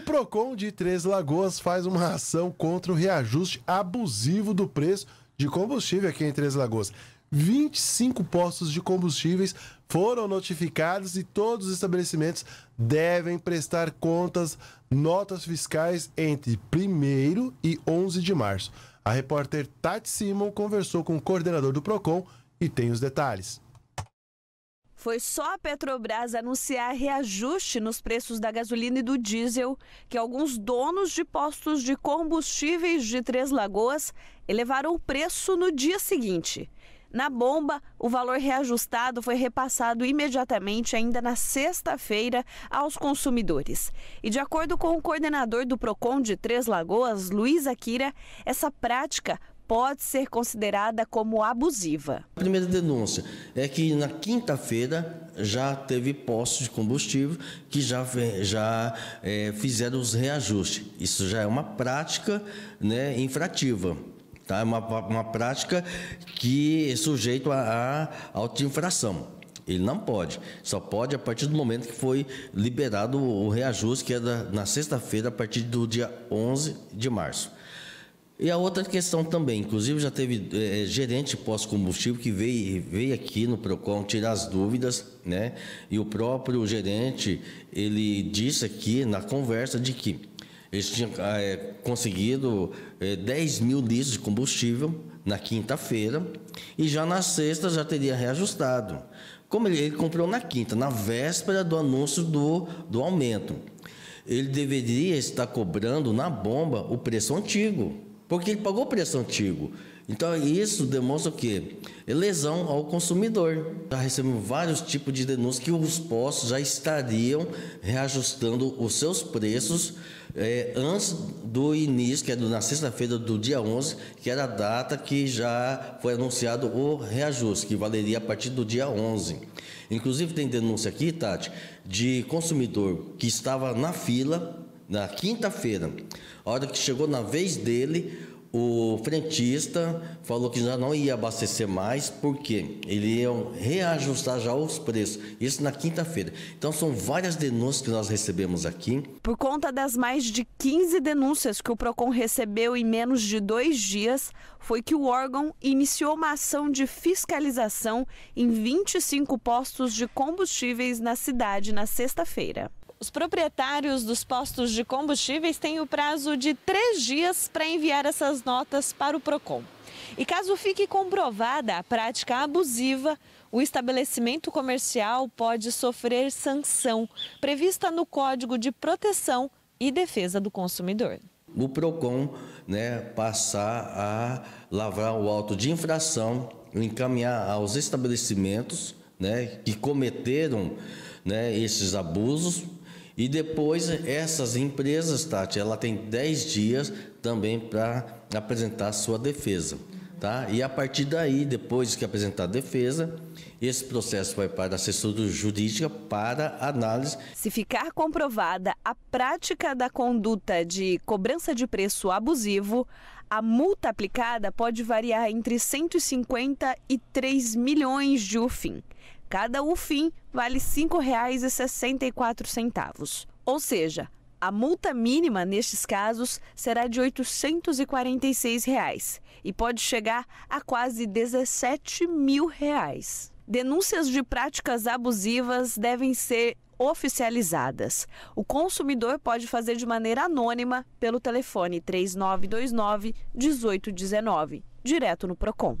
O PROCON de Três Lagoas faz uma ação contra o reajuste abusivo do preço de combustível aqui em Três Lagoas. 25 postos de combustíveis foram notificados e todos os estabelecimentos devem prestar contas, notas fiscais entre 1 e 11 de março. A repórter Tati Simon conversou com o coordenador do PROCON e tem os detalhes. Foi só a Petrobras anunciar reajuste nos preços da gasolina e do diesel que alguns donos de postos de combustíveis de Três Lagoas elevaram o preço no dia seguinte. Na bomba, o valor reajustado foi repassado imediatamente, ainda na sexta-feira, aos consumidores. E de acordo com o coordenador do PROCON de Três Lagoas, Luiz Akira, essa prática pode ser considerada como abusiva. A primeira denúncia é que na quinta-feira já teve postos de combustível que já, já é, fizeram os reajustes. Isso já é uma prática né, infrativa. Tá? É uma, uma prática que é sujeito a, a autoinfração. Ele não pode. Só pode a partir do momento que foi liberado o reajuste, que é da, na sexta-feira, a partir do dia 11 de março. E a outra questão também, inclusive já teve é, gerente pós-combustível que veio, veio aqui no PROCON tirar as dúvidas, né? E o próprio gerente, ele disse aqui na conversa de que eles tinham é, conseguido é, 10 mil litros de combustível na quinta-feira e já na sexta já teria reajustado. Como ele, ele comprou na quinta, na véspera do anúncio do, do aumento, ele deveria estar cobrando na bomba o preço antigo porque ele pagou preço antigo. Então isso demonstra o quê? Lesão ao consumidor. Já tá recebemos vários tipos de denúncias que os postos já estariam reajustando os seus preços é, antes do início, que é na sexta-feira do dia 11, que era a data que já foi anunciado o reajuste, que valeria a partir do dia 11. Inclusive tem denúncia aqui, Tati, de consumidor que estava na fila na quinta-feira. A hora que chegou na vez dele, o frentista falou que já não ia abastecer mais porque ele ia reajustar já os preços. Isso na quinta-feira. Então são várias denúncias que nós recebemos aqui. Por conta das mais de 15 denúncias que o PROCON recebeu em menos de dois dias, foi que o órgão iniciou uma ação de fiscalização em 25 postos de combustíveis na cidade na sexta-feira. Os proprietários dos postos de combustíveis têm o prazo de três dias para enviar essas notas para o PROCON. E caso fique comprovada a prática abusiva, o estabelecimento comercial pode sofrer sanção prevista no Código de Proteção e Defesa do Consumidor. O PROCON né, passar a lavrar o auto de infração, encaminhar aos estabelecimentos né, que cometeram né, esses abusos e depois, essas empresas, Tati, ela tem 10 dias também para apresentar sua defesa. Tá? E a partir daí, depois que apresentar a defesa, esse processo vai para a assessoria jurídica para análise. Se ficar comprovada a prática da conduta de cobrança de preço abusivo, a multa aplicada pode variar entre 150 e 3 milhões de UFIM. Cada UFIM vale R$ 5,64. Ou seja, a multa mínima nestes casos será de R$ 846 reais, e pode chegar a quase R$ 17 mil. Reais. Denúncias de práticas abusivas devem ser oficializadas. O consumidor pode fazer de maneira anônima pelo telefone 3929 1819, direto no Procon.